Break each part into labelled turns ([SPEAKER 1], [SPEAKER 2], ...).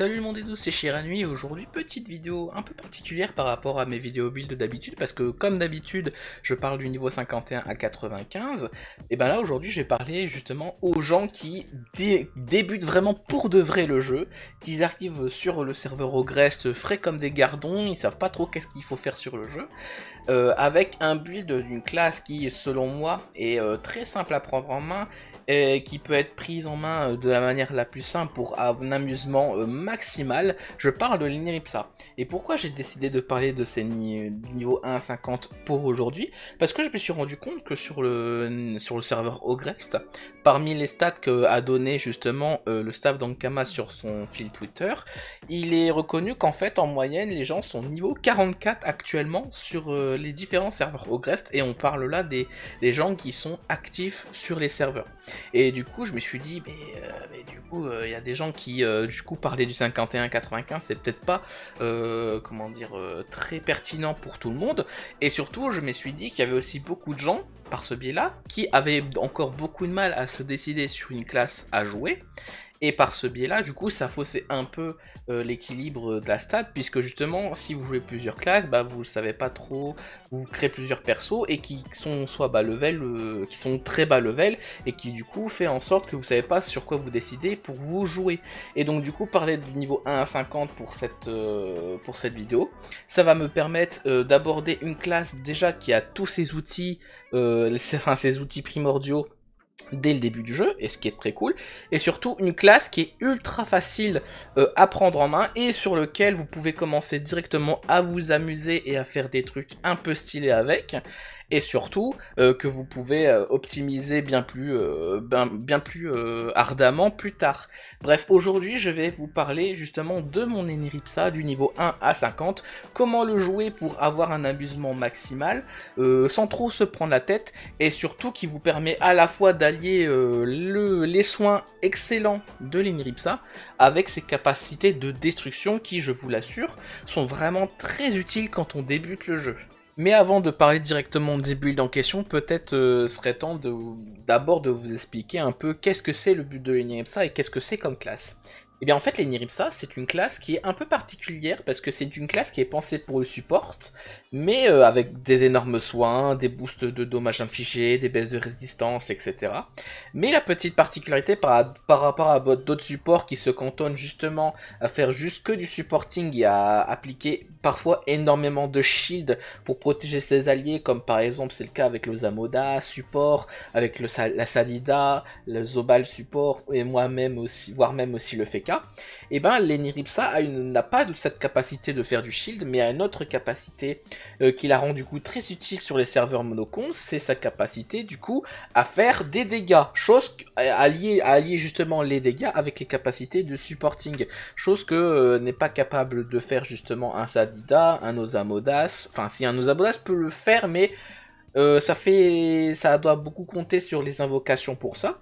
[SPEAKER 1] Salut le monde et tous, c'est Shiranui aujourd'hui petite vidéo un peu particulière par rapport à mes vidéos build d'habitude parce que comme d'habitude je parle du niveau 51 à 95 et ben là aujourd'hui je vais parler justement aux gens qui débutent vraiment pour de vrai le jeu, qui arrivent sur le serveur Ogrest frais comme des gardons, ils savent pas trop qu'est-ce qu'il faut faire sur le jeu, euh, avec un build d'une classe qui selon moi est euh, très simple à prendre en main et euh, qui peut être prise en main euh, de la manière la plus simple pour un amusement euh, maximal, je parle de l'Ineripsa. Et pourquoi j'ai décidé de parler de ces niveaux 1 à 50 pour aujourd'hui Parce que je me suis rendu compte que sur le, sur le serveur Ogrest, parmi les stats que a donné justement le staff d'Ankama sur son fil Twitter, il est reconnu qu'en fait en moyenne les gens sont niveau 44 actuellement sur les différents serveurs Ogrest et on parle là des gens qui sont actifs sur les serveurs. Et du coup, je me suis dit, mais, euh, du coup, il euh, y a des gens qui, euh, du coup, parlaient du 51-95, c'est peut-être pas, comment dire, très pertinent pour tout le monde. Et surtout, je me suis dit qu'il y avait aussi beaucoup de gens, par ce biais-là, qui avaient encore beaucoup de mal à se décider sur une classe à jouer. Et par ce biais-là, du coup, ça faussait un peu euh, l'équilibre de la stat, puisque justement, si vous jouez plusieurs classes, bah, vous ne savez pas trop, vous créez plusieurs persos, et qui sont soit bas level, euh, qui sont très bas level, et qui du coup fait en sorte que vous ne savez pas sur quoi vous décidez pour vous jouer. Et donc du coup, parler du niveau 1 à 50 pour cette, euh, pour cette vidéo, ça va me permettre d'aborder une classe déjà qui a tous ses outils, enfin, ses outils primordiaux, dès le début du jeu, et ce qui est très cool, et surtout une classe qui est ultra facile euh, à prendre en main et sur lequel vous pouvez commencer directement à vous amuser et à faire des trucs un peu stylés avec et surtout euh, que vous pouvez euh, optimiser bien plus, euh, ben, bien, plus ardemment plus tard. Bref, aujourd'hui je vais vous parler justement de mon Eniripsa du niveau 1 à 50, comment le jouer pour avoir un amusement maximal, sans trop se prendre la tête, et surtout qui vous permet à la fois d'allier les soins excellents de l'Eniripsa avec ses capacités de destruction qui, je vous l'assure, sont vraiment très utiles quand on débute le jeu. Mais avant de parler directement des builds en question, peut-être serait euh, serait temps d'abord de, vous expliquer un peu qu'est-ce que c'est le but de l'Union et qu'est-ce que c'est comme classe. Et eh bien en fait, les Niripsa, c'est une classe qui est un peu particulière parce que c'est une classe qui est pensée pour le support, mais euh, avec des énormes soins, des boosts de dommages infligés, des baisses de résistance, etc. Mais la petite particularité par, rapport à d'autres supports qui se cantonnent justement à faire juste que du supporting et à appliquer parfois énormément de shield pour protéger ses alliés, comme par exemple c'est le cas avec le Zamoda support, avec la Salida, le Zobal support, et moi-même aussi, voire même aussi le Feka et eh ben l'Eniripsa n'a pas cette capacité de faire du shield, mais a une autre capacité euh, qui la rend du coup très utile sur les serveurs monocons, c'est sa capacité du coup à faire des dégâts, chose à allier, justement les dégâts avec les capacités de supporting, chose que euh, n'est pas capable de faire justement un Sadida, un Osamodas, enfin si un Osamodas peut le faire, mais... Euh, ça fait, ça doit beaucoup compter sur les invocations pour ça.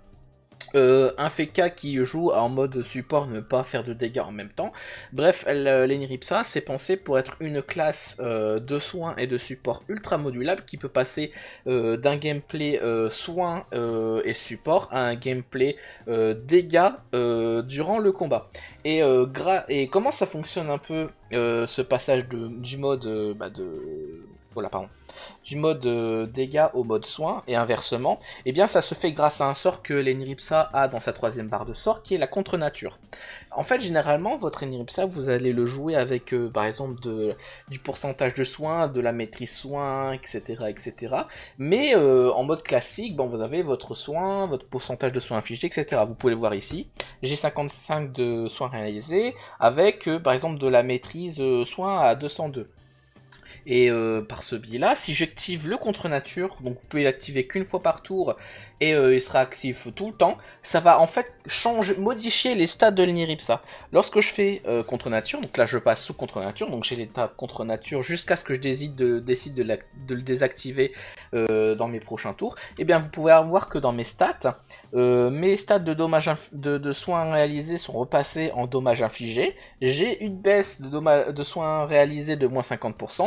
[SPEAKER 1] Euh, un Feka qui joue en mode support, ne pas faire de dégâts en même temps. Bref, euh, l'Eniripsa, c'est pensé pour être une classe euh, de soins et de support ultra modulable qui peut passer d'un gameplay soins et support à un gameplay dégâts durant le combat. Et, comment ça fonctionne un peu ce passage du mode bah, de... Voilà, pardon du mode euh, dégâts au mode soin et inversement, et eh bien ça se fait grâce à un sort que l'Eniripsa a dans sa troisième barre de sort qui est la contre-nature. En fait, généralement, votre Eniripsa, vous allez le jouer avec euh, par exemple du pourcentage de soins, de la maîtrise soin, etc. etc. Mais euh, en mode classique, bon, vous avez votre soin, votre pourcentage de soins infligés, etc. Vous pouvez le voir ici. J'ai 55 de soins réalisés avec par exemple de la maîtrise soin à 202. Et euh, par ce biais-là, si j'active le contre-nature, donc vous pouvez l'activer qu'une fois par tour et euh, il sera actif tout le temps, ça va en fait changer, modifier les stats de l'Niripsa. Lorsque je fais euh, contre-nature, donc là je passe sous contre-nature, donc j'ai l'état contre-nature jusqu'à ce que je décide de, de, le désactiver dans mes prochains tours, et eh bien vous pouvez voir que dans mes stats, mes stats de, de, soins réalisés sont repassés en dommages infligés, j'ai une baisse de, de soins réalisés de moins 50%,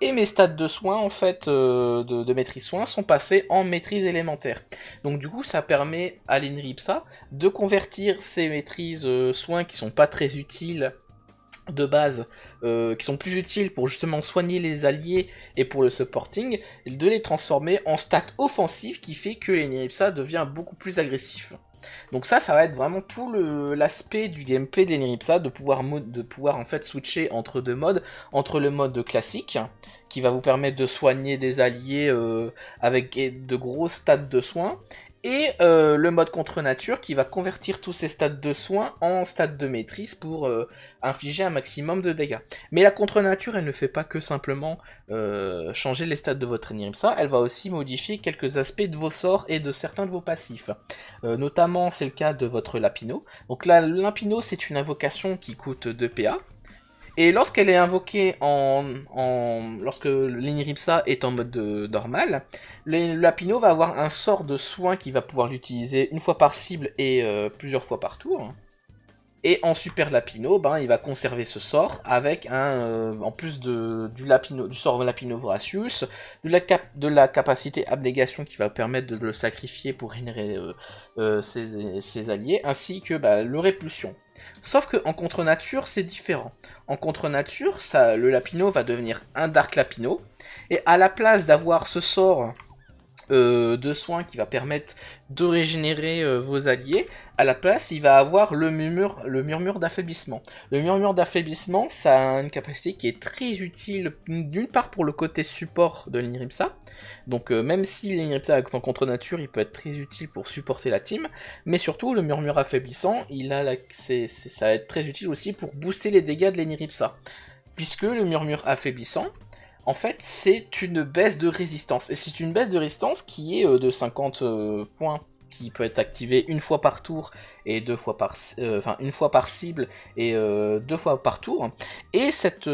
[SPEAKER 1] et mes stats de soins, en fait, euh, de, maîtrise soins, sont passés en maîtrise élémentaire. Donc du coup, ça permet à l'INRIPSA de convertir ses maîtrises euh, soins qui sont pas très utiles de base euh, qui sont plus utiles pour justement soigner les alliés et pour le supporting, de les transformer en stats offensifs qui fait que l'INRIPSA devient beaucoup plus agressif. Donc ça, ça va être vraiment tout l'aspect du gameplay de de pouvoir, de pouvoir en fait switcher entre deux modes, entre le mode classique, qui va vous permettre de soigner des alliés euh, avec de gros stats de soins, et euh, le mode contre nature qui va convertir tous ces stades de soins en stades de maîtrise pour euh, infliger un maximum de dégâts. Mais la contre nature, elle ne fait pas que simplement euh, changer les stades de votre ça, elle va aussi modifier quelques aspects de vos sorts et de certains de vos passifs. notamment, c'est le cas de votre Lapino. Donc là, Lapino, c'est une invocation qui coûte 2 PA, et lorsqu'elle est invoquée en, en lorsque l'Iniripsa est en mode euh, normal, le Lapino va avoir un sort de soin qui va pouvoir l'utiliser une fois par cible et euh, plusieurs fois par tour. Et en Super Lapino, ben, il va conserver ce sort avec un, euh, en plus du, Lapino, du sort Lapino Voracius, de la, cap, de la capacité abnégation qui va permettre de le sacrifier pour générer ses, alliés, ainsi que bah, le Répulsion. Sauf que en contre-nature, c'est différent. En contre-nature, le Lapino va devenir un Dark Lapino, et à la place d'avoir ce sort euh, de soins qui va permettre de régénérer euh, vos alliés, à la place il va avoir le murmure, le murmure d'affaiblissement Le murmure d'affaiblissement ça a une capacité qui est très utile d'une part pour le côté support de l'Eniripsa. Donc euh, même si l'Eniripsa est en contre nature, il peut être très utile pour supporter la team, mais surtout le murmure affaiblissant, il a ça va être très utile aussi pour booster les dégâts de l'Eniripsa, Puisque le murmure affaiblissant, en fait, c'est une baisse de résistance. Et c'est une baisse de résistance qui est euh, de 50 euh, points, qui peut être activée une fois par tour et deux fois par, euh, enfin, une fois par cible et deux fois par tour. Et cette,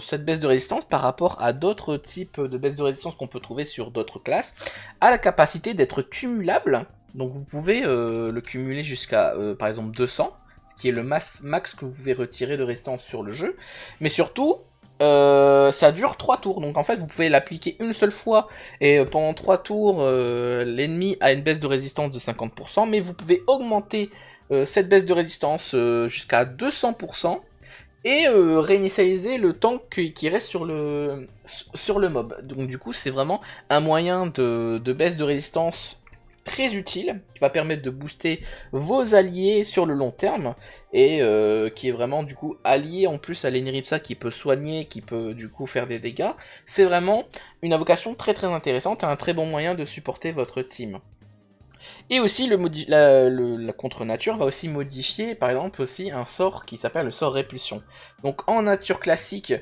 [SPEAKER 1] cette baisse de résistance, par rapport à d'autres types de baisse de résistance qu'on peut trouver sur d'autres classes, a la capacité d'être cumulable. Donc vous pouvez le cumuler jusqu'à, par exemple, 200 qui est le max que vous pouvez retirer de résistance sur le jeu. Mais surtout, euh, ça dure 3 tours, donc en fait vous pouvez l'appliquer une seule fois et euh, pendant 3 tours euh, l'ennemi a une baisse de résistance de 50%, mais vous pouvez augmenter cette baisse de résistance jusqu'à 200% et réinitialiser le tank qui, reste sur le, sur le mob. Donc du coup c'est vraiment un moyen de baisse de résistance très utile, qui va permettre de booster vos alliés sur le long terme, et euh, qui est vraiment du coup allié en plus à l'Eniripsa qui peut soigner, qui peut du coup faire des dégâts. C'est vraiment une invocation très très intéressante et un très bon moyen de supporter votre team. Et aussi, le la, contre-nature va aussi modifier, par exemple, aussi un sort qui s'appelle le sort répulsion. Donc en nature classique,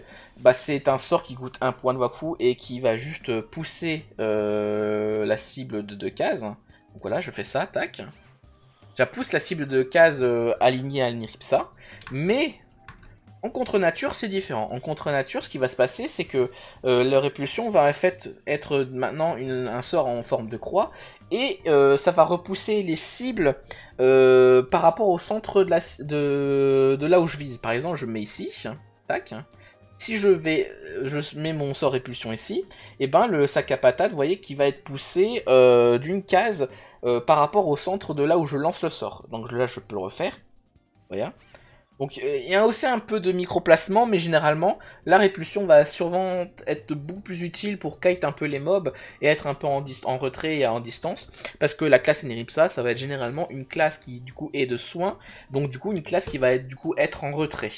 [SPEAKER 1] bah, c'est un sort qui coûte un point de Wakfu et qui va juste pousser euh, la cible de deux cases. Donc voilà, je fais ça, tac. Je pousse la cible de case euh, alignée à l'Niripsa. mais en contre-nature, c'est différent. En contre-nature, ce qui va se passer, c'est que euh, la répulsion va en fait être maintenant un sort en forme de croix, et euh, ça va repousser les cibles par rapport au centre de, là où je vise. Par exemple, je mets ici, tac. Si je vais, je mets mon sort répulsion ici, et eh ben le sac à patate, vous voyez, qui va être poussé d'une case euh, par rapport au centre de là où je lance le sort. Donc là, je peux le refaire. Voilà. Donc euh, il y a aussi un peu de micro placement. mais généralement, la répulsion va sûrement être beaucoup plus utile pour kite un peu les mobs et être un peu en, retrait et en distance, parce que la classe Eneripsa, ça va être généralement une classe qui du coup est de soins, donc du coup une classe qui va être, du coup être en retrait.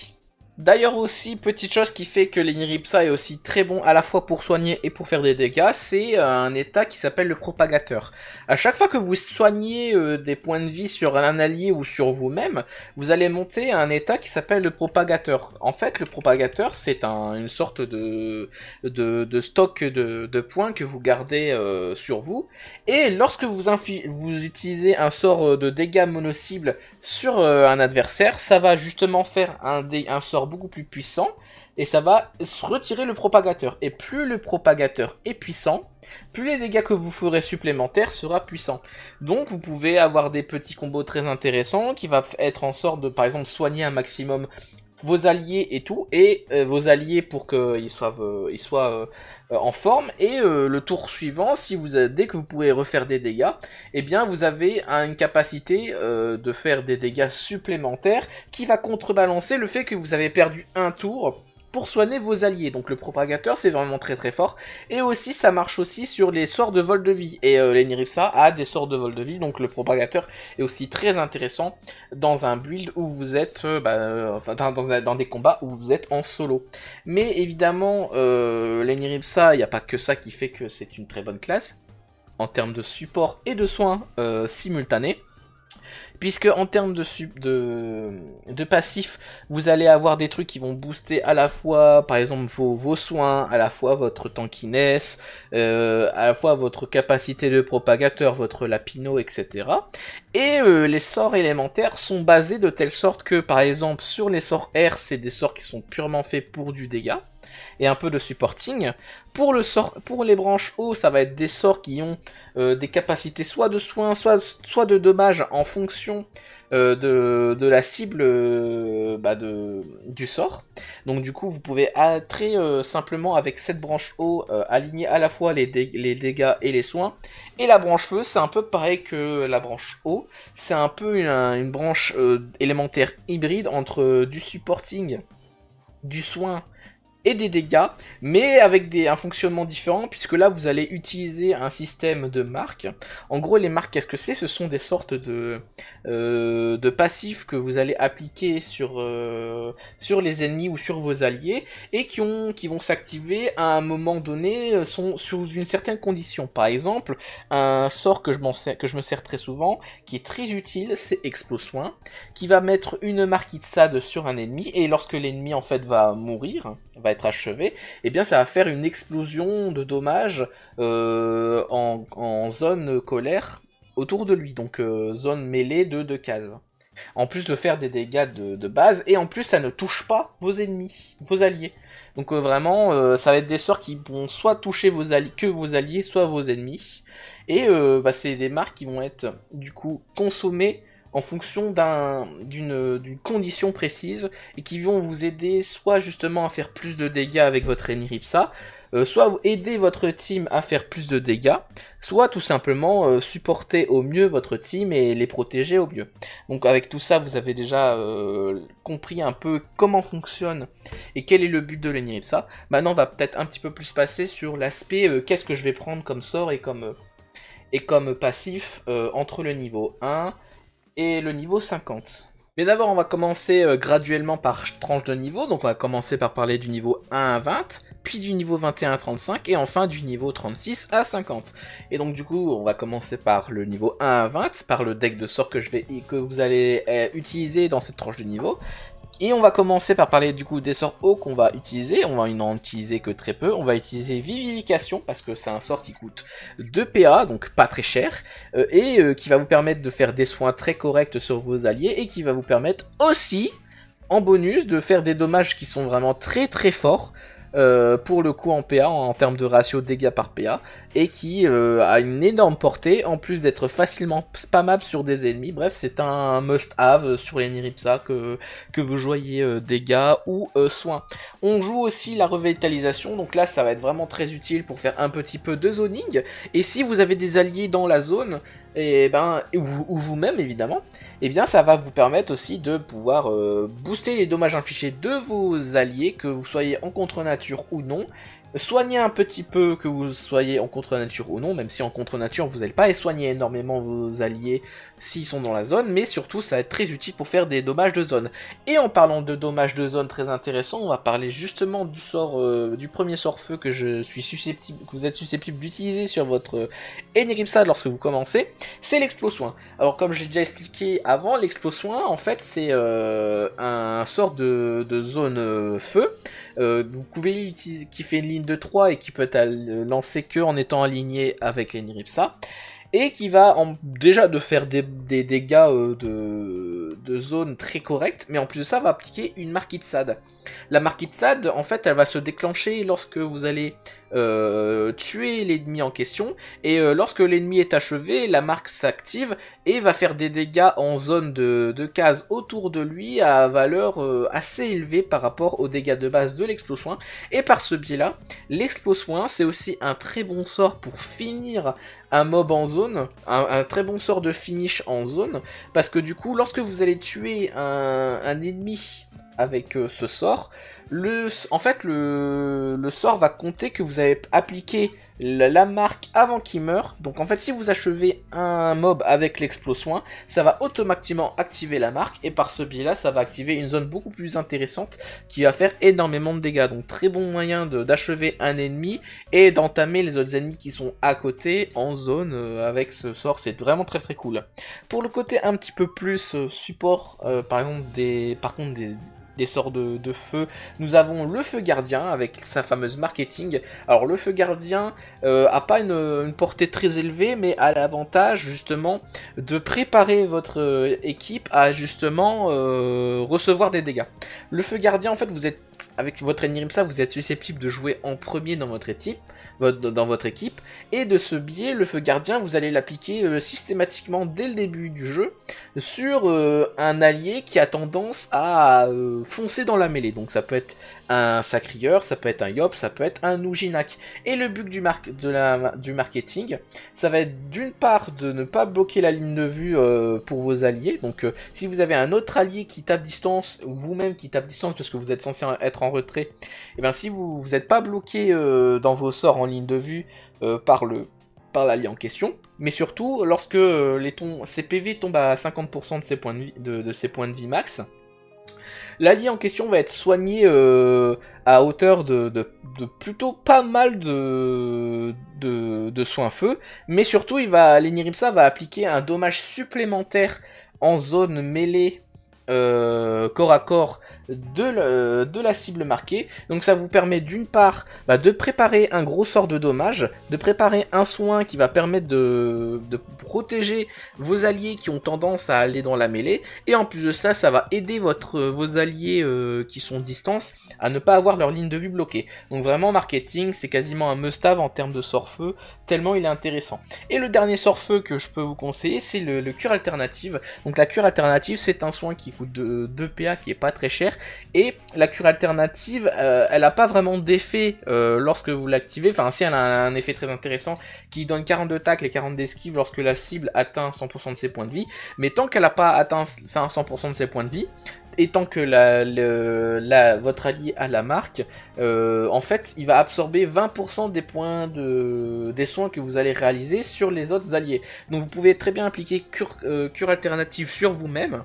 [SPEAKER 1] D'ailleurs aussi, petite chose qui fait que l'Eniripsa est aussi très bon à la fois pour soigner et pour faire des dégâts, c'est euh, un état qui s'appelle le propagateur. À chaque fois que vous soignez euh, des points de vie sur un allié ou sur vous-même, vous allez monter un état qui s'appelle le propagateur. En fait, le propagateur, c'est une sorte de, de, stock de, points que vous gardez euh, sur vous. Et lorsque vous, vous utilisez un sort de dégâts mono-cible sur euh, un adversaire, ça va justement faire un, un sort beaucoup plus puissant et ça va se retirer le propagateur. Et plus le propagateur est puissant, plus les dégâts que vous ferez supplémentaires sera puissant. Donc vous pouvez avoir des petits combos très intéressants qui va être en sorte de par exemple soigner un maximum vos alliés et tout, et euh, vos alliés pour qu'ils soient, ils soient euh, euh, en forme. Et le tour suivant, si vous dès que vous pouvez refaire des dégâts, et eh bien vous avez une capacité de faire des dégâts supplémentaires qui va contrebalancer le fait que vous avez perdu un tour pour soigner vos alliés. Donc le propagateur, c'est vraiment très très fort. Et aussi, ça marche aussi sur les sorts de vol de vie. Et euh, l'Eniripsa a des sorts de vol de vie, donc le propagateur est aussi très intéressant dans un build où vous êtes, euh, bah, euh, enfin dans, des combats où vous êtes en solo. Mais évidemment, euh, l'Eniripsa, il n'y a pas que ça qui fait que c'est une très bonne classe en termes de support et de soins euh, simultanés puisque en termes de, sub, de, de passif, vous allez avoir des trucs qui vont booster à la fois, par exemple, vos, vos soins, à la fois votre tankiness, euh, à la fois votre capacité de propagateur, votre lapino, etc. Et euh, les sorts élémentaires sont basés de telle sorte que, par exemple, sur les sorts R, c'est des sorts qui sont purement faits pour du dégât et un peu de supporting. Pour, le sort, pour les branches haut, ça va être des sorts qui ont euh, des capacités soit de soins, soit, soit de dommages en fonction euh, de, la cible euh, bah, de, du sort. Donc du coup, vous pouvez très simplement avec cette branche haut aligner à la fois les, les dégâts et les soins. Et la branche feu, c'est un peu pareil que la branche haut. C'est un peu une branche élémentaire hybride entre du supporting, du soin et des dégâts, mais avec des, un fonctionnement différent, puisque là vous allez utiliser un système de marques. En gros, les marques, qu'est-ce que c'est Ce sont des sortes de, euh, de passifs que vous allez appliquer sur, euh, sur les ennemis ou sur vos alliés, et qui, ont, qui vont s'activer à un moment donné euh, sont sous une certaine condition. Par exemple, un sort que je, que je me sers très souvent, qui est très utile, c'est Explosoin, qui va mettre une marque Itsad sur un ennemi, et lorsque l'ennemi en fait va mourir, va être achevé, et eh bien ça va faire une explosion de dommages euh, en, zone colère autour de lui, donc euh, zone mêlée de deux cases. En plus de faire des dégâts de, base, et en plus ça ne touche pas vos ennemis, vos alliés. Donc euh, vraiment, ça va être des sorts qui vont soit toucher vos alliés, que vos alliés, soit vos ennemis. Et bah, c'est des marques qui vont être du coup consommées en fonction d'une condition précise et qui vont vous aider soit justement à faire plus de dégâts avec votre Eniripsa, euh, soit soit aider votre team à faire plus de dégâts, soit tout simplement euh, supporter au mieux votre team et les protéger au mieux. Donc avec tout ça, vous avez déjà euh, compris un peu comment fonctionne et quel est le but de l'Eniripsa. Maintenant, on va peut-être un petit peu plus passer sur l'aspect qu'est-ce que je vais prendre comme sort et comme, et comme passif entre le niveau 1 et le niveau 50. Mais d'abord, on va commencer euh, graduellement par tranche de niveau. Donc, on va commencer par parler du niveau 1 à 20, puis du niveau 21 à 35, et enfin du niveau 36 à 50. Et donc, du coup, on va commencer par le niveau 1 à 20, par le deck de sorts que, je vais, que vous allez euh, utiliser dans cette tranche de niveau. Et on va commencer par parler du coup des sorts hauts qu'on va utiliser. On va n'en utiliser que très peu. On va utiliser Vivification parce que c'est un sort qui coûte 2 PA, donc pas très cher, euh, et euh, qui va vous permettre de faire des soins très corrects sur vos alliés et qui va vous permettre aussi en bonus de faire des dommages qui sont vraiment très très forts euh, pour le coup en PA, en, termes de ratio dégâts par PA, et qui euh, a une énorme portée, en plus d'être facilement spammable sur des ennemis. Bref, c'est un must-have euh, sur les Niripsa que, vous joyez dégâts ou soins. On joue aussi la revitalisation, donc là ça va être vraiment très utile pour faire un petit peu de zoning, et si vous avez des alliés dans la zone, et ben, ou, vous-même évidemment, et eh bien ça va vous permettre aussi de pouvoir euh, booster les dommages infligés de vos alliés, que vous soyez en contre-nature ou non, soignez un petit peu que vous soyez en contre-nature ou non, même si en contre-nature vous n'allez pas soigner énormément vos alliés s'ils sont dans la zone, mais surtout ça va être très utile pour faire des dommages de zone. Et en parlant de dommages de zone très intéressant, on va parler justement du sort, euh, du premier sort feu que je suis susceptible, que vous êtes susceptible d'utiliser sur votre Enigmsad lorsque vous commencez, c'est l'explosion. Alors comme j'ai déjà expliqué avant, l'explosion en fait c'est euh, un sort de, zone euh, feu, vous pouvez l'utiliser qui fait une de 3 et qui peut lancer que en étant aligné avec les Niripsa. Et qui va en, déjà de faire des, dégâts euh, de de, zone très correcte, mais en plus de ça, va appliquer une marque sade. La marque sade, en fait, elle va se déclencher lorsque vous allez euh, tuer l'ennemi en question, et euh, lorsque l'ennemi est achevé, la marque s'active et va faire des dégâts en zone de, de case autour de lui à valeur euh, assez élevée par rapport aux dégâts de base de l'explosion. Et par ce biais-là, l'explosion, c'est aussi un très bon sort pour finir un mob en zone, un, un très bon sort de finish en zone, parce que du coup, lorsque vous allez tuer un, ennemi avec euh, ce sort, le, en fait le, le, sort va compter que vous avez appliqué la marque avant qu'il meure. Donc en fait, si vous achevez un mob avec l'explosion ça va automatiquement activer la marque et par ce biais-là, ça va activer une zone beaucoup plus intéressante qui va faire énormément de dégâts. Donc très bon moyen d'achever un ennemi et d'entamer les autres ennemis qui sont à côté en zone euh, avec ce sort. C'est vraiment très très cool. Pour le côté un petit peu plus euh, support, euh, par exemple des, par contre des des sorts de, feu. Nous avons le feu gardien avec sa fameuse marketing. Alors le feu gardien euh, a pas une, portée très élevée, mais a l'avantage justement de préparer votre euh, équipe à justement euh, recevoir des dégâts. Le feu gardien, en fait, vous êtes avec votre ça, vous êtes susceptible de jouer en premier dans votre équipe dans votre équipe. Et de ce biais, le feu gardien, vous allez l'appliquer systématiquement dès le début du jeu sur un allié qui a tendance à foncer dans la mêlée. Donc ça peut être un sacrieur, ça peut être un yop, ça peut être un oujinak. Et le but du, de la, du marketing, ça va être d'une part de ne pas bloquer la ligne de vue euh, pour vos alliés. Donc euh, si vous avez un autre allié qui tape distance, ou vous-même qui tape distance parce que vous êtes censé être en retrait, et eh bien si vous n'êtes pas bloqué euh, dans vos sorts en ligne de vue par le par l'allié en question, mais surtout lorsque les ses PV tombent à 50% de ses points de ses points de vie max, vie en question va être soignée euh, à hauteur de, plutôt pas mal de, de, soins feu, mais surtout il va, l'Enirimsa va appliquer un dommage supplémentaire en zone mêlée euh, corps à corps euh, de, la cible marquée. Donc ça vous permet d'une part bah, de préparer un gros sort de dommage, de préparer un soin qui va permettre de, protéger vos alliés qui ont tendance à aller dans la mêlée, et en plus de ça, ça va aider votre, euh, vos alliés qui sont distance à ne pas avoir leur ligne de vue bloquée. Donc vraiment marketing, c'est quasiment un must-have en termes de sort feu, tellement il est intéressant. Et le dernier sort feu que je peux vous conseiller, c'est le cure alternative. Donc la cure alternative, c'est un soin qui de 2 PA qui est pas très cher. Et la cure alternative, euh, elle n'a pas vraiment d'effet euh, lorsque vous l'activez. Enfin, si elle a un effet très intéressant qui donne 42 tacles et 40 d'esquive lorsque la cible atteint 100% de ses points de vie. Mais tant qu'elle n'a pas atteint 100% de ses points de vie, et tant que la, votre allié a la marque, euh, en fait, il va absorber 20% des points de, des soins que vous allez réaliser sur les autres alliés. Donc vous pouvez très bien appliquer cure alternative sur vous-même,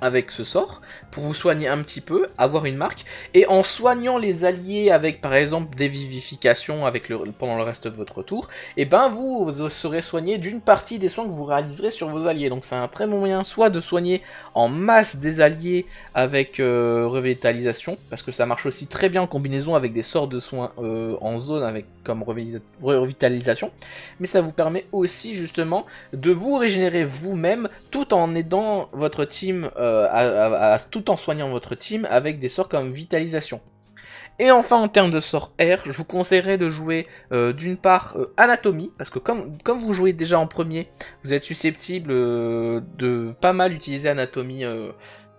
[SPEAKER 1] avec ce sort pour vous soigner un petit peu, avoir une marque, et en soignant les alliés avec par exemple des vivifications avec le, pendant le reste de votre tour, et eh ben vous, serez soigné d'une partie des soins que vous réaliserez sur vos alliés. Donc c'est un très bon moyen soit de soigner en masse des alliés avec euh, revitalisation, parce que ça marche aussi très bien en combinaison avec des sorts de soins euh, en zone avec comme revitalisation, mais ça vous permet aussi justement de vous régénérer vous-même tout en aidant votre team. Euh, euh, tout en soignant votre team avec des sorts comme Vitalisation. Et enfin, en termes de sorts R, je vous conseillerais de jouer euh, d'une part euh, Anatomie, parce que comme, comme, vous jouez déjà en premier, vous êtes susceptible de pas mal utiliser Anatomie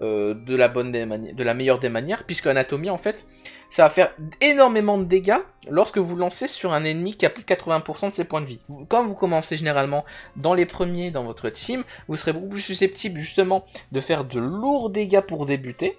[SPEAKER 1] euh, de, la bonne des de la meilleure des manières, puisque Anatomie, en fait, ça va faire énormément de dégâts lorsque vous lancez sur un ennemi qui a plus de 80% de ses points de vie. Comme vous commencez généralement dans les premiers dans votre team, vous serez beaucoup plus susceptible justement de faire de lourds dégâts pour débuter,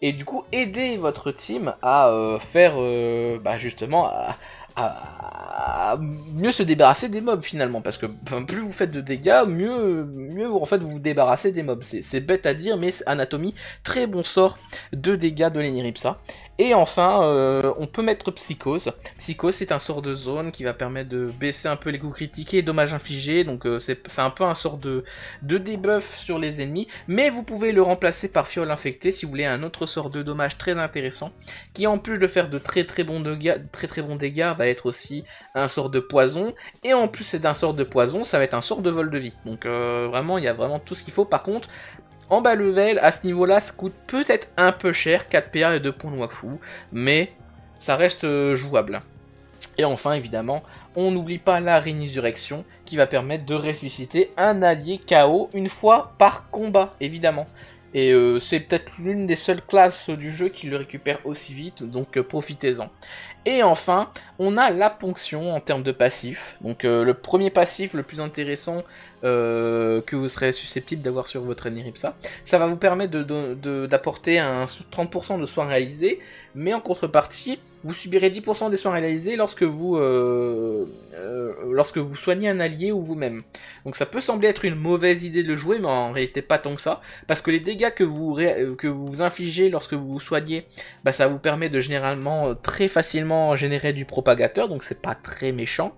[SPEAKER 1] et du coup aider votre team à euh, faire euh, bah justement à, à, mieux se débarrasser des mobs finalement, parce que plus vous faites de dégâts, mieux, mieux en fait vous vous débarrassez des mobs. C'est bête à dire, mais anatomie, très bon sort de dégâts de l'Eniripsa. Et enfin, euh, on peut mettre Psychose. Psychose, c'est un sort de zone qui va permettre de baisser un peu les coups critiqués et dommages infligés. Donc euh, c'est un peu un sort de, de debuff sur les ennemis. Mais vous pouvez le remplacer par Fiole Infectée si vous voulez un autre sort de dommages très intéressant. Qui en plus de faire de très très bons dégâts, très, très bons dégâts va être aussi un sort de poison. Et en plus c'est d'un sort de poison, ça va être un sort de vol de vie. Donc euh, vraiment, il y a vraiment tout ce qu'il faut. Par contre, en bas level, à ce niveau-là, ça coûte peut-être un peu cher, 4 PA et 2 points de Wafu, mais ça reste euh, jouable. Et enfin, évidemment, on n'oublie pas la résurrection qui va permettre de ressusciter un allié KO une fois par combat, évidemment. Et euh, c'est peut-être l'une des seules classes du jeu qui le récupère aussi vite, donc euh, profitez-en. Et enfin, on a la ponction en termes de passif. Donc le premier passif le plus intéressant, euh, que vous serez susceptible d'avoir sur votre Ripsa. Ça va vous permettre d'apporter un 30% de soins réalisés, mais en contrepartie, vous subirez 10% des soins réalisés lorsque vous, euh, euh, lorsque vous soignez un allié ou vous-même. Donc ça peut sembler être une mauvaise idée de le jouer, mais en réalité pas tant que ça, parce que les dégâts que vous, que vous infligez lorsque vous vous soignez, bah, ça vous permet de généralement très facilement générer du propagateur, donc c'est pas très méchant.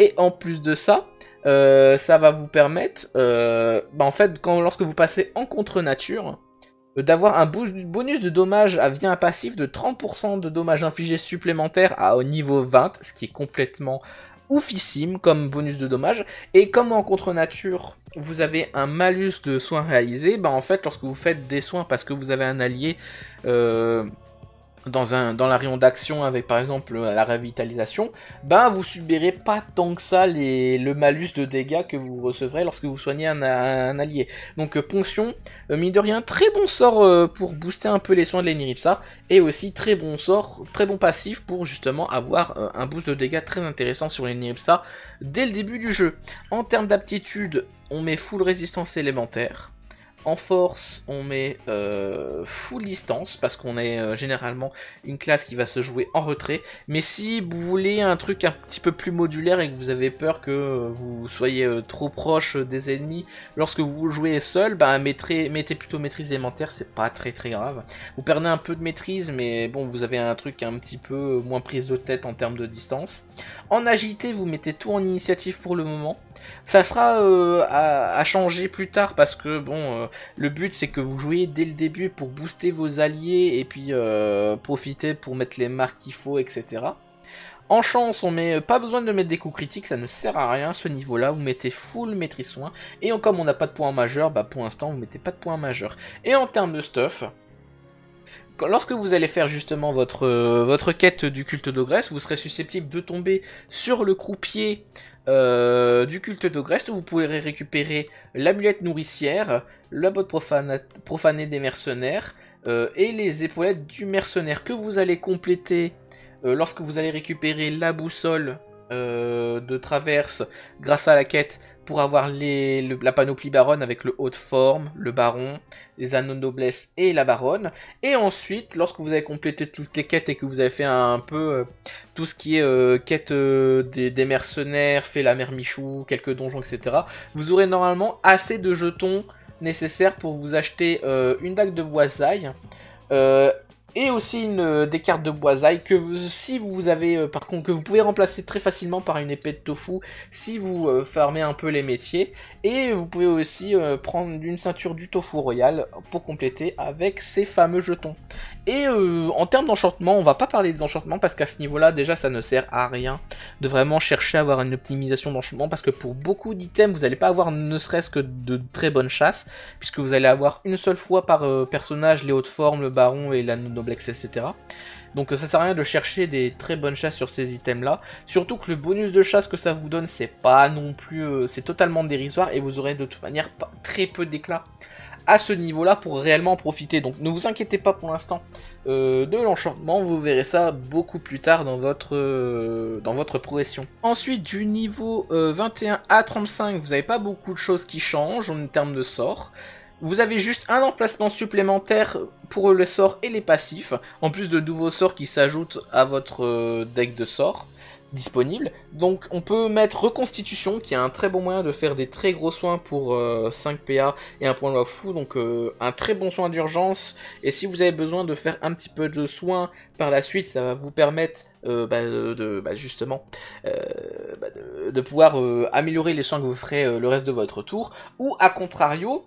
[SPEAKER 1] Et en plus de ça, euh, ça va vous permettre, euh, bah, en fait, quand, lorsque vous passez en contre-nature, euh, d'avoir un bonus de dommage via un passif de 30% de dommages infligés supplémentaires à, au niveau 20, ce qui est complètement oufissime comme bonus de dommage. Et comme en contre-nature, vous avez un malus de soins réalisés, bah en fait, lorsque vous faites des soins parce que vous avez un allié dans, un, dans la rayon d'action avec par exemple la revitalisation, ben vous subirez pas tant que ça les, le malus de dégâts que vous recevrez lorsque vous soignez un, allié. Donc euh, Ponction, euh, mine de rien, très bon sort euh, pour booster un peu les soins de l'Eniripsa, et aussi très bon sort, très bon passif pour justement avoir un boost de dégâts très intéressant sur l'Eniripsa dès le début du jeu. En termes d'aptitude, on met full résistance élémentaire, en force, on met euh, full distance parce qu'on est euh, généralement une classe qui va se jouer en retrait. Mais si vous voulez un truc un petit peu plus modulaire et que vous avez peur que euh, vous soyez trop proche des ennemis lorsque vous jouez seul, bah, mettez plutôt maîtrise élémentaire, c'est pas très très grave. Vous perdez un peu de maîtrise, mais bon, vous avez un truc un petit peu moins prise de tête en termes de distance. En agité, vous mettez tout en initiative pour le moment. Ça sera à, changer plus tard parce que bon le but c'est que vous jouiez dès le début pour booster vos alliés et puis euh, profiter pour mettre les marques qu'il faut, etc. En chance, on met pas besoin de mettre des coups critiques, ça ne sert à rien ce niveau-là. Vous mettez full maîtrise soin. Et comme on n'a pas de points majeurs, bah pour l'instant vous mettez pas de points majeurs. Et en termes de stuff, lorsque vous allez faire justement votre, euh, votre quête du culte d'ogresse, vous serez susceptible de tomber sur le croupier euh, du culte d'Ogrest, où vous pourrez récupérer l'amulette nourricière, la botte profanée des mercenaires, euh, et les épaulettes du mercenaire que vous allez compléter euh, lorsque vous allez récupérer la boussole de traverse grâce à la quête pour avoir les, la panoplie baronne avec le haut de forme, le baron, les anneaux de noblesse et la baronne. Et ensuite, lorsque vous avez complété toutes les quêtes et que vous avez fait un, peu euh, tout ce qui est euh, quête euh, des, mercenaires, fait la mère Michou, quelques donjons, etc., vous aurez normalement assez de jetons nécessaires pour vous acheter une dague de boisaille et aussi euh, des cartes de boisaille que vous, si vous avez euh, par contre que vous pouvez remplacer très facilement par une épée de tofu si vous euh, farmez un peu les métiers et vous pouvez aussi prendre une ceinture du tofu royal pour compléter avec ces fameux jetons. Et en termes d'enchantement, on va pas parler des enchantements parce qu'à ce niveau-là déjà ça ne sert à rien de vraiment chercher à avoir une optimisation d'enchantement parce que pour beaucoup d'items vous n'allez pas avoir ne serait-ce que de très bonnes chasses puisque vous allez avoir une seule fois par personnage les hautes formes, le baron et la etc. Donc ça sert à rien de chercher des très bonnes chasses sur ces items là. Surtout que le bonus de chasse que ça vous donne, c'est pas non plus... Euh, c'est totalement dérisoire et vous aurez de toute manière très peu d'éclat à ce niveau là pour réellement profiter. Donc ne vous inquiétez pas pour l'instant euh, de l'enchantement, vous verrez ça beaucoup plus tard dans votre, euh, dans votre progression. Ensuite du niveau 21 à 35, vous n'avez pas beaucoup de choses qui changent en termes de sorts. Vous avez juste un emplacement supplémentaire pour les sorts et les passifs, en plus de nouveaux sorts qui s'ajoutent à votre euh, deck de sorts disponible. Donc on peut mettre reconstitution qui est un très bon moyen de faire des très gros soins pour 5 euh, PA et un point de fou. Donc euh, un très bon soin d'urgence. Et si vous avez besoin de faire un petit peu de soins par la suite, ça va vous permettre euh, bah, euh, de, bah, justement euh, bah, de, pouvoir améliorer les soins que vous ferez le reste de votre tour. Ou à contrario,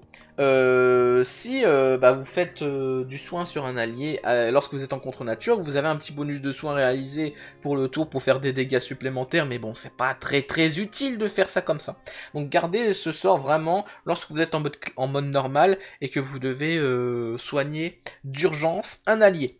[SPEAKER 1] si vous faites du soin sur un allié lorsque vous êtes en contre nature, vous avez un petit bonus de soin réalisé pour le tour pour faire des dégâts supplémentaires, mais bon, c'est pas très très utile de faire ça comme ça. Donc gardez ce sort vraiment lorsque vous êtes en mode normal et que vous devez soigner d'urgence un allié.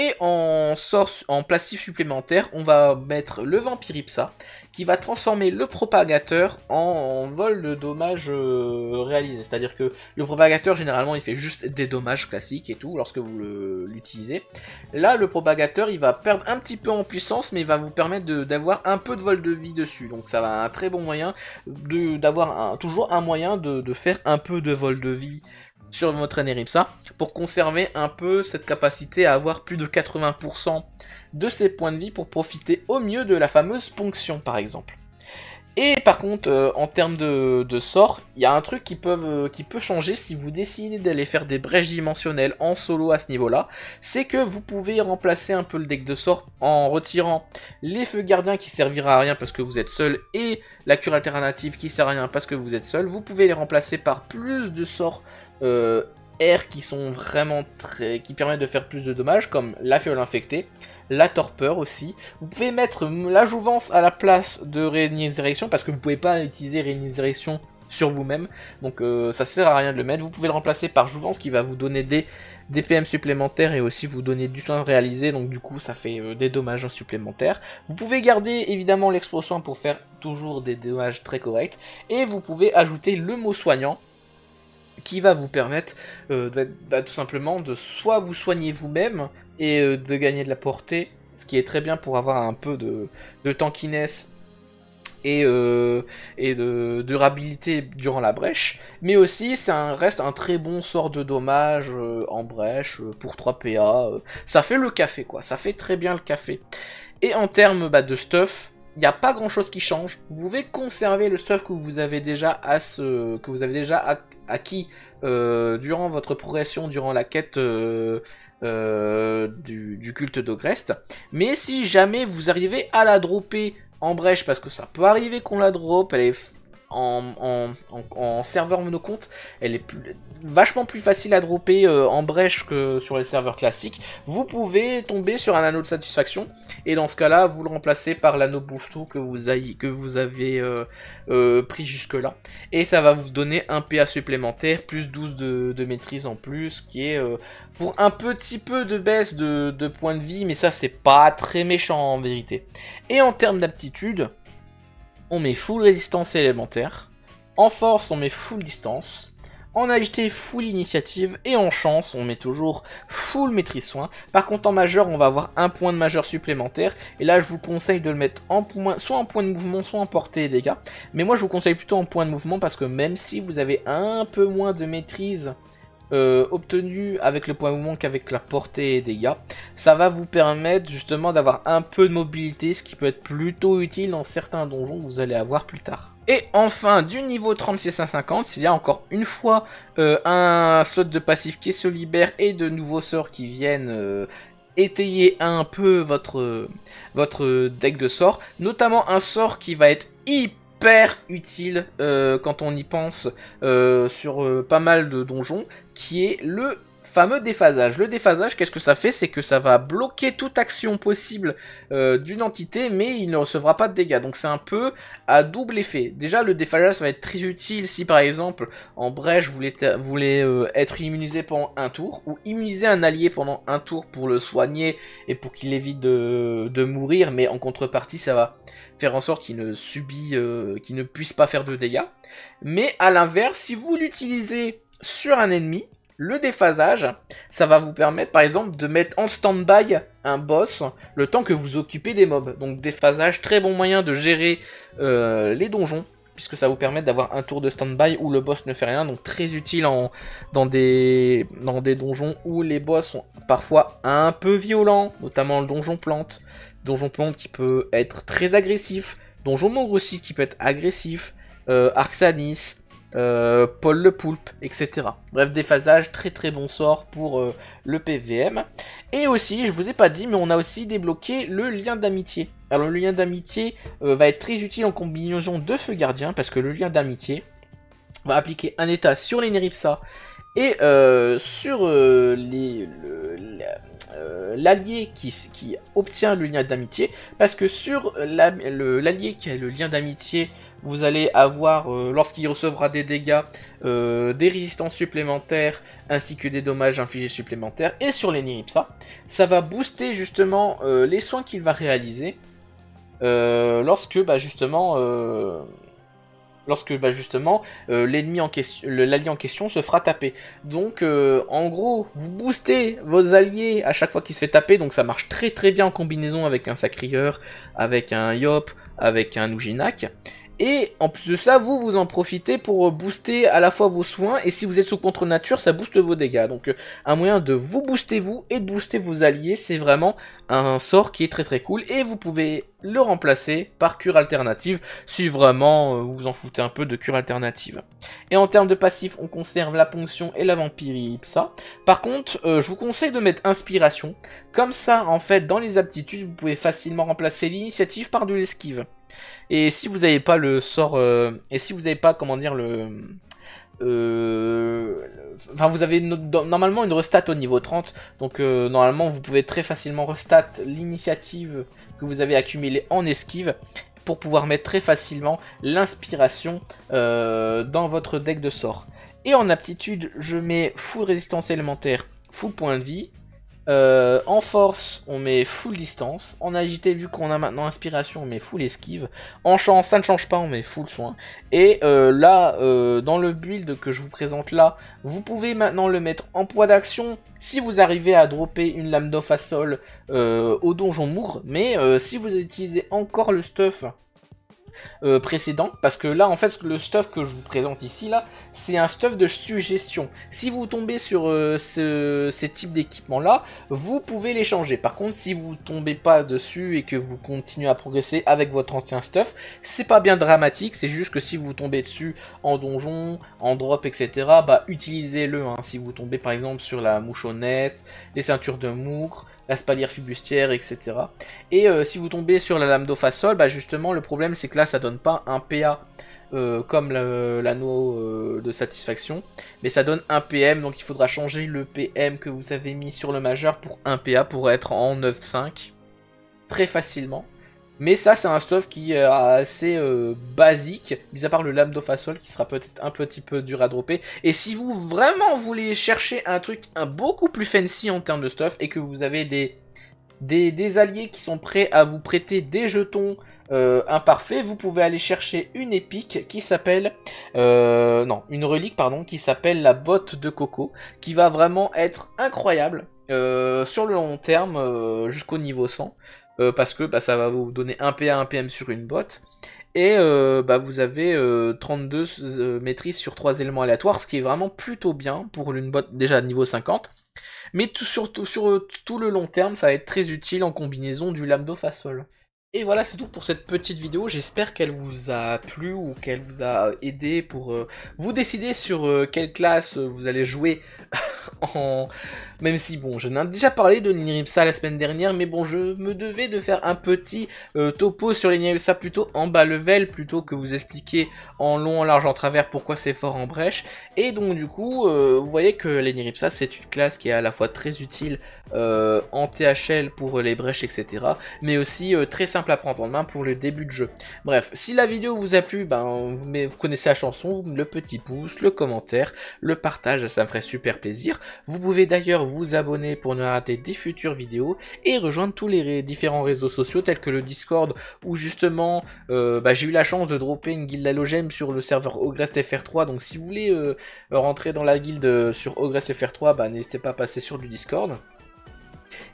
[SPEAKER 1] Et en, sort, en plastique supplémentaire, on va mettre le Vampiripsa, qui va transformer le propagateur en, vol de dommages euh, réalisés. C'est-à-dire que le propagateur, généralement, il fait juste des dommages classiques et tout, lorsque vous l'utilisez. Là, le propagateur, il va perdre un petit peu en puissance, mais il va vous permettre d'avoir un peu de vol de vie dessus. Donc ça va être un très bon moyen d'avoir toujours un moyen de, faire un peu de vol de vie sur votre Eneripsa pour conserver un peu cette capacité à avoir plus de 80% de ses points de vie pour profiter au mieux de la fameuse ponction par exemple. Et par contre, euh, en termes de, de sort, il y a un truc qui, peuvent, euh, qui peut changer si vous décidez d'aller faire des brèches dimensionnelles en solo à ce niveau-là. C'est que vous pouvez remplacer un peu le deck de sorts en retirant les feux gardiens qui servira à rien parce que vous êtes seul et la cure alternative qui sert à rien parce que vous êtes seul. Vous pouvez les remplacer par plus de sorts euh, R qui sont vraiment très. qui permettent de faire plus de dommages, comme la fiole infectée, la torpeur aussi. Vous pouvez mettre la jouvence à la place de direction parce que vous ne pouvez pas utiliser direction sur vous-même, donc euh, ça sert à rien de le mettre. Vous pouvez le remplacer par jouvence qui va vous donner des, DPM supplémentaires et aussi vous donner du soin réalisé, donc du coup ça fait euh, des dommages supplémentaires. Vous pouvez garder évidemment soin pour faire toujours des dommages très corrects, et vous pouvez ajouter le mot soignant qui va vous permettre euh, bah, tout simplement de soit vous soigner vous-même et euh, de gagner de la portée, ce qui est très bien pour avoir un peu de, tankiness et, euh, et de durabilité durant la brèche, mais aussi ça reste un très bon sort de dommage en brèche pour 3 PA. ça fait le café quoi, ça fait très bien le café. Et en termes bah, de stuff, il n'y a pas grand chose qui change. Vous pouvez conserver le stuff que vous avez déjà, que vous avez déjà acquis euh, durant votre progression, durant la quête euh, euh, du, culte d'Ogrest. Mais si jamais vous arrivez à la dropper en brèche, parce que ça peut arriver qu'on la droppe... elle est en, serveur monocompte, elle est vachement plus facile à dropper euh, en brèche que sur les serveurs classiques. Vous pouvez tomber sur un anneau de satisfaction, et dans ce cas-là, vous le remplacez par l'anneau bouffetou que vous, que vous avez euh, euh, pris jusque-là. Et ça va vous donner un PA supplémentaire, plus 12 de, maîtrise en plus, qui est pour un petit peu de baisse de, de points de vie, mais ça, c'est pas très méchant en vérité. Et en termes d'aptitude, on met full résistance élémentaire. En force, on met full distance. En agité full initiative. Et en chance, on met toujours full maîtrise soin. Par contre, en majeur, on va avoir un point de majeur supplémentaire. Et là, je vous conseille de le mettre en point, soit en point de mouvement, soit en portée et dégâts. Mais moi, je vous conseille plutôt en point de mouvement parce que même si vous avez un peu moins de maîtrise euh, obtenu avec le point mouvement qu'avec la portée et dégâts. Ça va vous permettre justement d'avoir un peu de mobilité, ce qui peut être plutôt utile dans certains donjons que vous allez avoir plus tard. Et enfin, du niveau 36 à il y a encore une fois euh, un slot de passif qui se libère et de nouveaux sorts qui viennent euh, étayer un peu votre, votre deck de sorts. Notamment un sort qui va être hyper hyper utile euh, quand on y pense euh, sur euh, pas mal de donjons, qui est le déphasage. Le déphasage, qu'est-ce que ça fait C'est que ça va bloquer toute action possible euh, d'une entité, mais il ne recevra pas de dégâts. Donc c'est un peu à double effet. Déjà, le déphasage, va être très utile si par exemple, en brèche, vous voulez, être immunisé pendant un tour, ou immuniser un allié pendant un tour pour le soigner et pour qu'il évite de, mourir, mais en contrepartie, ça va faire en sorte qu'il ne subit, euh, qu'il ne puisse pas faire de dégâts. Mais à l'inverse, si vous l'utilisez sur un ennemi, le déphasage, ça va vous permettre par exemple de mettre en stand-by un boss le temps que vous occupez des mobs. Donc déphasage, très bon moyen de gérer euh, les donjons, puisque ça vous permet d'avoir un tour de stand-by où le boss ne fait rien, donc très utile en, dans, des, des donjons où les boss sont parfois un peu violents, notamment le donjon plante. Donjon plante qui peut être très agressif, donjon mort aussi qui peut être agressif, euh, Arxanis, euh, Paul le Poulpe, etc. Bref, déphasage, très très bon sort pour euh, le PVM. Et aussi, je vous ai pas dit, mais on a aussi débloqué le lien d'amitié. Alors le lien d'amitié euh, va être très utile en combinaison de feu gardiens, parce que le lien d'amitié va appliquer un état sur les Neripsa et euh, sur euh, euh, l'allié qui, obtient le lien d'amitié, parce que sur l'allié qui a le lien d'amitié, vous allez avoir, lorsqu'il recevra des dégâts, des résistances supplémentaires, ainsi que des dommages infligés supplémentaires, et sur les Niripsa, ça va booster justement les soins qu'il va réaliser, lorsque bah, justement lorsque bah, justement euh, l'ennemi en question, l'allié en question se fera taper. Donc euh, en gros, vous boostez vos alliés à chaque fois qu'il se fait taper, donc ça marche très très bien en combinaison avec un Sacrieur, avec un Yop, avec un Uginak. Et en plus de ça, vous, vous en profitez pour euh, booster à la fois vos soins, et si vous êtes sous contre nature, ça booste vos dégâts. Donc euh, un moyen de vous booster vous et de booster vos alliés, c'est vraiment un sort qui est très très cool, et vous pouvez le remplacer par cure alternative, si vraiment euh, vous vous en foutez un peu de cure alternative. Et en termes de passif, on conserve la ponction et la vampirie Ipsa. Par contre, je vous conseille de mettre inspiration, comme ça, en fait, dans les aptitudes, vous pouvez facilement remplacer l'initiative par de l'esquive. Et si vous n'avez pas le sort, euh, et si vous n'avez pas, comment dire, le... Euh, enfin, vous avez normalement une restat au niveau 30, donc euh, normalement vous pouvez très facilement restat l'initiative que vous avez accumulée en esquive pour pouvoir mettre très facilement l'inspiration dans votre deck de sort. Et en aptitude, je mets full résistance élémentaire, full point de vie, euh, en force, on met full distance. En agité, vu qu'on a maintenant inspiration, on met full esquive. En chance, ça ne change pas, on met full soin. Et euh, là, euh, dans le build que je vous présente là, vous pouvez maintenant le mettre en poids d'action. Si vous arrivez à dropper une lame d'off à sol au donjon mourre. mais si vous utilisez encore le stuff précédent parce que là en fait le stuff que je vous présente ici là c'est un stuff de suggestion. Si vous tombez sur euh, ce, type d'équipement là vous pouvez les changer. Par contre, si vous tombez pas dessus et que vous continuez à progresser avec votre ancien stuff, c'est pas bien dramatique, c'est juste que si vous tombez dessus en donjon, en drop, etc., bah utilisez-le. Hein. Si vous tombez par exemple sur la mouchonnette, les ceintures de moucre, la spalière fibustière, etc. Et euh, si vous tombez sur la lame d'eau bah justement le problème c'est que là ça donne pas un PA. Euh, comme l'anneau euh, de satisfaction. Mais ça donne 1 PM, donc il faudra changer le PM que vous avez mis sur le majeur pour 1 PA pour être en 9.5 très facilement. Mais ça, c'est un stuff qui est assez euh, basique, mis à part le lame Fasol qui sera peut-être un petit peu dur à dropper. Et si vous vraiment voulez chercher un truc beaucoup plus fancy en termes de stuff et que vous avez des, des alliés qui sont prêts à vous prêter des jetons euh, imparfait, vous pouvez aller chercher une épique qui s'appelle... Euh, non, une relique, pardon, qui s'appelle la botte de coco, qui va vraiment être incroyable euh, sur le long terme jusqu'au niveau 100, parce que bah, ça va vous donner 1 PA, 1 PM sur une botte, et bah, vous avez 32 maîtrise maîtrises sur 3 éléments aléatoires, ce qui est vraiment plutôt bien pour une botte déjà niveau 50. Mais tout, sur, tout, le long terme, ça va être très utile en combinaison du lambdo fa et voilà, c'est tout pour cette petite vidéo. J'espère qu'elle vous a plu ou qu'elle vous a aidé pour euh, vous décider sur euh, quelle classe euh, vous allez jouer Même si, bon, je n'ai déjà parlé de Niniripsa la semaine dernière, mais bon, je me devais de faire un petit euh, topo sur Niripsa plutôt en bas level, plutôt que vous expliquer en long, en large, en travers pourquoi c'est fort en brèche. Et donc, du coup, euh, vous voyez que l'Eniripsa c'est une classe qui est à la fois très utile euh, en THL pour les brèches, etc., mais aussi très simple à prendre en main pour le début de jeu. Bref, si la vidéo vous a plu, ben, vous connaissez la chanson, le petit pouce, le commentaire, le partage, ça me ferait super plaisir. Vous pouvez d'ailleurs vous abonner pour ne rater des futures vidéos et rejoindre tous les différents réseaux sociaux tels que le Discord où justement euh, bah, j'ai eu la chance de dropper une guilde Logem sur le serveur Ogrest FR3. Donc si vous voulez euh, rentrer dans la guilde euh, sur Ogrest FR3, bah, n'hésitez pas à passer sur du Discord.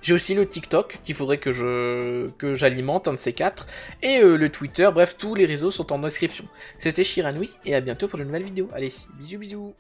[SPEAKER 1] J'ai aussi le TikTok qu'il faudrait que je que j'alimente un de ces quatre et le Twitter. Bref, tous les réseaux sont en description. C'était Shiranui et à bientôt pour de nouvelles vidéos. Allez, bisous bisous.